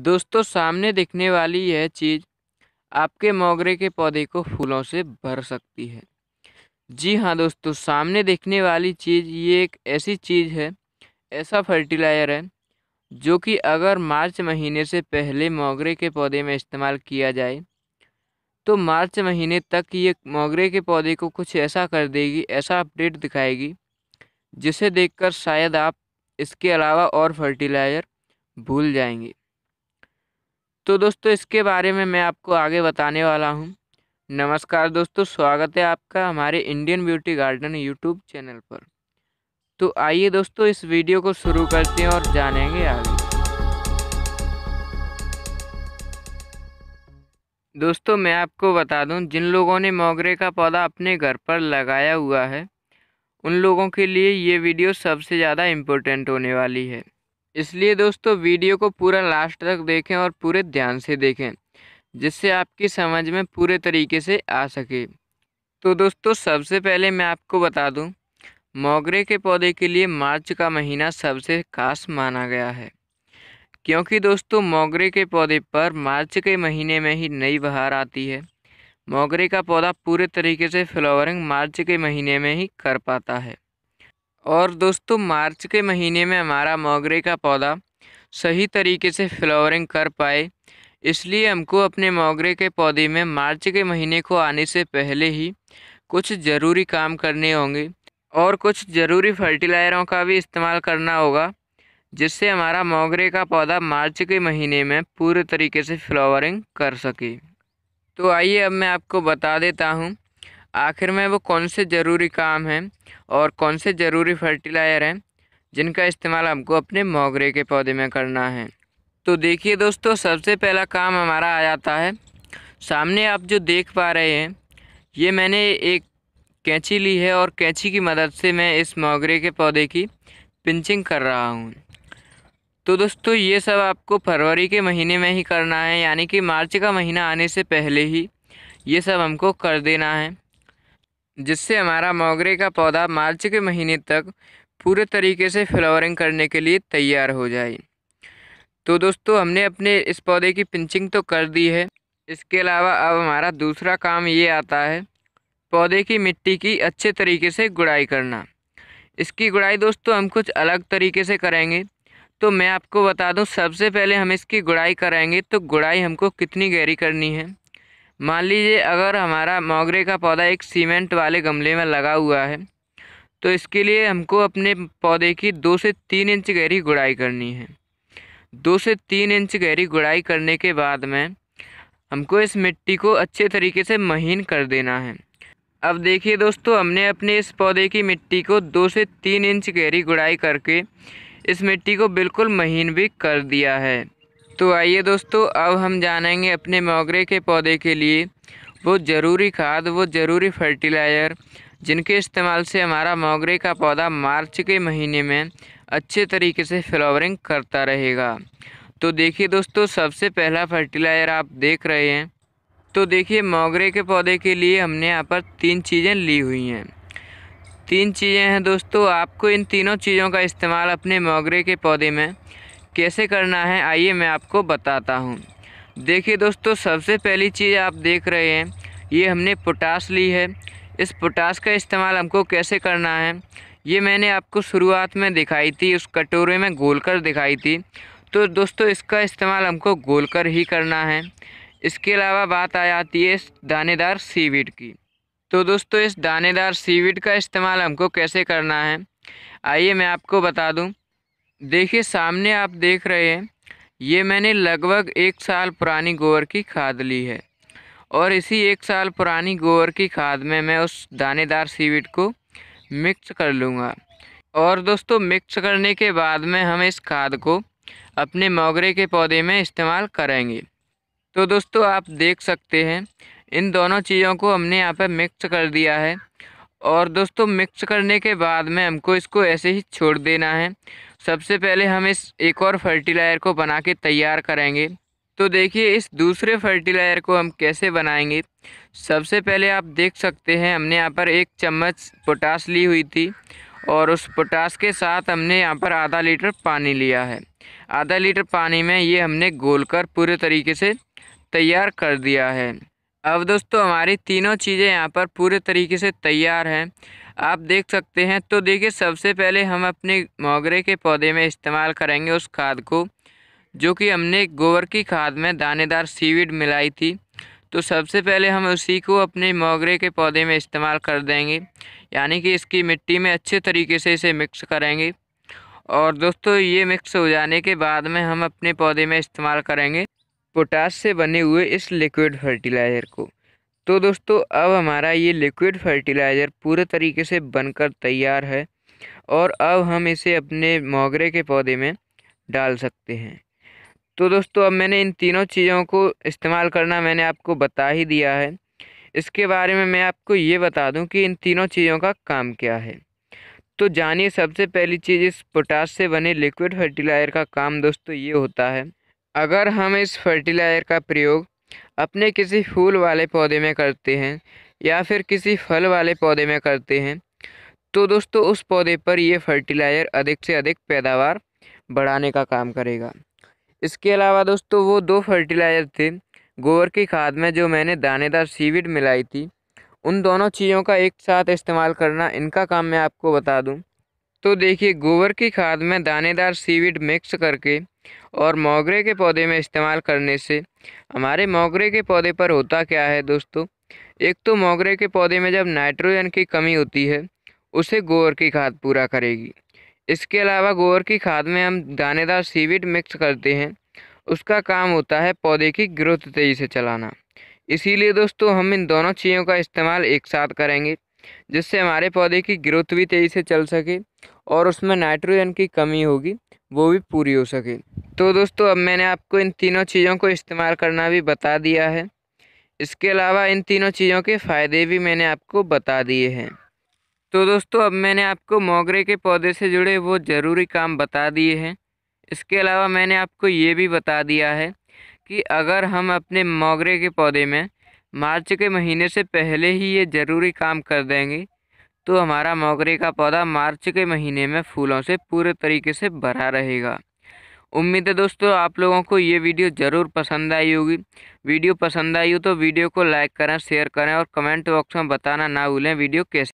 दोस्तों सामने दिखने वाली यह चीज़ आपके मोगरे के पौधे को फूलों से भर सकती है जी हाँ दोस्तों सामने दिखने वाली चीज़ ये एक ऐसी चीज़ है ऐसा फर्टिलाइज़र है जो कि अगर मार्च महीने से पहले मोगरे के पौधे में इस्तेमाल किया जाए तो मार्च महीने तक ये मोगरे के पौधे को कुछ ऐसा कर देगी ऐसा अपडेट दिखाएगी जिसे देखकर शायद आप इसके अलावा और फर्टिलाइज़र भूल जाएंगे तो दोस्तों इसके बारे में मैं आपको आगे बताने वाला हूँ नमस्कार दोस्तों स्वागत है आपका हमारे Indian beauty garden YouTube channel पर तो आइए दोस्तों इस वीडियो को शुरू करते हैं और जानेंगे आगे दोस्तों मैं आपको बता दूं जिन लोगों ने मोगरे का पौधा अपने घर पर लगाया हुआ है उन लोगों के लिए ये वीडियो सबसे ज़्यादा इम्पोर्टेंट होने वाली है इसलिए दोस्तों वीडियो को पूरा लास्ट तक देखें और पूरे ध्यान से देखें जिससे आपकी समझ में पूरे तरीके से आ सके तो दोस्तों सबसे पहले मैं आपको बता दूं मोगरे के पौधे के लिए मार्च का महीना सबसे खास माना गया है क्योंकि दोस्तों मोगरे के पौधे पर मार्च के महीने में ही नई बहार आती है मोगरे का पौधा पूरे तरीके से फ्लावरिंग मार्च के महीने में ही कर पाता है और दोस्तों मार्च के महीने में हमारा मोगरे का पौधा सही तरीके से फ्लावरिंग कर पाए इसलिए हमको अपने मोगरे के पौधे में मार्च के महीने को आने से पहले ही कुछ ज़रूरी काम करने होंगे और कुछ ज़रूरी फर्टिलाइजरों का भी इस्तेमाल करना होगा जिससे हमारा मोगरे का पौधा मार्च के महीने में पूरे तरीके से फ्लावरिंग कर सके तो आइए अब मैं आपको बता देता हूँ आखिर में वो कौन से ज़रूरी काम हैं और कौन से ज़रूरी फर्टिलाइज़र हैं जिनका इस्तेमाल हमको अपने मोगरे के पौधे में करना है तो देखिए दोस्तों सबसे पहला काम हमारा आ जाता है सामने आप जो देख पा रहे हैं ये मैंने एक कैंची ली है और कैंची की मदद से मैं इस मोगरे के पौधे की पिंचिंग कर रहा हूँ तो दोस्तों ये सब आपको फरवरी के महीने में ही करना है यानी कि मार्च का महीना आने से पहले ही ये सब हमको कर देना है जिससे हमारा मोगरे का पौधा मार्च के महीने तक पूरे तरीके से फ्लावरिंग करने के लिए तैयार हो जाए तो दोस्तों हमने अपने इस पौधे की पिंचिंग तो कर दी है इसके अलावा अब हमारा दूसरा काम ये आता है पौधे की मिट्टी की अच्छे तरीके से गुड़ाई करना इसकी गुड़ाई दोस्तों हम कुछ अलग तरीके से करेंगे तो मैं आपको बता दूं सबसे पहले हम इसकी गुड़ाई कराएंगे तो गुड़ाई हमको कितनी गहरी करनी है मान लीजिए अगर हमारा मोगरे का पौधा एक सीमेंट वाले गमले में लगा हुआ है तो इसके लिए हमको अपने पौधे की दो से तीन इंच गहरी गुड़ाई करनी है दो से तीन इंच गहरी गुड़ाई करने के बाद में हमको इस मिट्टी को अच्छे तरीके से महीन कर देना है अब देखिए दोस्तों हमने अपने इस पौधे की मिट्टी को दो से तीन इंच गहरी गुड़ाई करके इस मिट्टी को बिल्कुल महीन भी कर दिया है तो आइए दोस्तों अब हम जानेंगे अपने मोगरे के पौधे के लिए वो ज़रूरी खाद वो ज़रूरी फर्टिलाइज़र जिनके इस्तेमाल से हमारा मोगरे का पौधा मार्च के महीने में अच्छे तरीके से फ्लावरिंग करता रहेगा तो देखिए दोस्तों सबसे पहला फर्टिलाइज़र आप देख रहे हैं तो देखिए मोगरे के पौधे के लिए हमने यहाँ पर तीन चीज़ें ली हुई हैं तीन चीज़ें हैं दोस्तों आपको इन तीनों चीज़ों का इस्तेमाल अपने मोगरे के पौधे में कैसे करना है आइए मैं आपको बताता हूँ देखिए दोस्तों सबसे पहली चीज़ आप देख रहे हैं ये हमने पोटास ली है इस पोटास का इस्तेमाल हमको कैसे करना है ये मैंने आपको शुरुआत में दिखाई थी उस कटोरे में गोल कर दिखाई थी तो दोस्तों इसका इस्तेमाल हमको गोल कर ही करना है इसके अलावा बात आ जाती है इस दानेदार सीविड की तो दोस्तों इस दानेदार सीविड का इस्तेमाल हमको कैसे करना है आइए मैं आपको बता दूँ देखिए सामने आप देख रहे हैं ये मैंने लगभग एक साल पुरानी गोबर की खाद ली है और इसी एक साल पुरानी गोबर की खाद में मैं उस दानेदार सीविट को मिक्स कर लूँगा और दोस्तों मिक्स करने के बाद में हम इस खाद को अपने मोगरे के पौधे में इस्तेमाल करेंगे तो दोस्तों आप देख सकते हैं इन दोनों चीज़ों को हमने यहाँ पर मिक्स कर दिया है और दोस्तों मिक्स करने के बाद में हमको इसको ऐसे ही छोड़ देना है सबसे पहले हम इस एक और फर्टिलाइज़र को बना के तैयार करेंगे तो देखिए इस दूसरे फर्टिलाइज़र को हम कैसे बनाएंगे सबसे पहले आप देख सकते हैं हमने यहाँ पर एक चम्मच पोटास ली हुई थी और उस पोटास के साथ हमने यहाँ पर आधा लीटर पानी लिया है आधा लीटर पानी में ये हमने गोल कर पूरे तरीके से तैयार कर दिया है अब दोस्तों हमारी तीनों चीज़ें यहाँ पर पूरे तरीके से तैयार हैं आप देख सकते हैं तो देखिए सबसे पहले हम अपने मोगरे के पौधे में इस्तेमाल करेंगे उस खाद को जो कि हमने गोबर की खाद में दानेदार सीविड मिलाई थी तो सबसे पहले हम उसी को अपने मोगरे के पौधे में इस्तेमाल कर देंगे यानी कि इसकी मिट्टी में अच्छे तरीके से इसे मिक्स करेंगे और दोस्तों ये मिक्स हो जाने के बाद में हम अपने पौधे में इस्तेमाल करेंगे पोटास से बने हुए इस लिक्विड फर्टिलाइज़र को तो दोस्तों अब हमारा ये लिक्विड फर्टिलाइज़र पूरे तरीके से बनकर तैयार है और अब हम इसे अपने मोगरे के पौधे में डाल सकते हैं तो दोस्तों अब मैंने इन तीनों चीज़ों को इस्तेमाल करना मैंने आपको बता ही दिया है इसके बारे में मैं आपको ये बता दूं कि इन तीनों चीज़ों का काम क्या है तो जानिए सबसे पहली चीज़ इस पोटास से बने लिक्विड फर्टिलाइज़र का काम दोस्तों ये होता है अगर हम इस फर्टिलाइजर का प्रयोग अपने किसी फूल वाले पौधे में करते हैं या फिर किसी फल वाले पौधे में करते हैं तो दोस्तों उस पौधे पर यह फर्टिलाइज़र अधिक से अधिक पैदावार बढ़ाने का काम करेगा इसके अलावा दोस्तों वो दो फर्टिलाइज़र थे गोबर की खाद में जो मैंने दानेदार सीविड मिलाई थी उन दोनों चीज़ों का एक साथ इस्तेमाल करना इनका काम मैं आपको बता दूं तो देखिए गोबर की खाद में दानेदार सीविड मिक्स करके और मोगरे के पौधे में इस्तेमाल करने से हमारे मोगरे के पौधे पर होता क्या है दोस्तों एक तो मोगरे के पौधे में जब नाइट्रोजन की कमी होती है उसे गोबर की खाद पूरा करेगी इसके अलावा गोबर की खाद में हम दानेदार सीविड मिक्स करते हैं उसका काम होता है पौधे की ग्रोथ तेज़ी से चलाना इसीलिए दोस्तों हम इन दोनों चीज़ों का इस्तेमाल एक साथ करेंगे जिससे हमारे पौधे की ग्रोथ भी तेज़ी से चल सके और उसमें नाइट्रोजन की कमी होगी वो भी पूरी हो सके तो दोस्तों अब मैंने आपको इन तीनों चीज़ों को इस्तेमाल करना भी बता दिया है इसके अलावा इन तीनों चीज़ों के फ़ायदे भी मैंने आपको बता दिए हैं तो दोस्तों अब मैंने आपको मोगरे के पौधे से जुड़े वो ज़रूरी काम बता दिए हैं इसके अलावा मैंने आपको ये भी बता दिया है कि अगर हम अपने मोगरे के पौधे में मार्च के महीने से पहले ही ये ज़रूरी काम कर देंगे तो हमारा मोगरे का पौधा मार्च के महीने में फूलों से पूरे तरीके से भरा रहेगा उम्मीद है दोस्तों आप लोगों को ये वीडियो ज़रूर पसंद आई होगी वीडियो पसंद आई हो तो वीडियो को लाइक करें शेयर करें और कमेंट बॉक्स में बताना ना भूलें वीडियो कैसे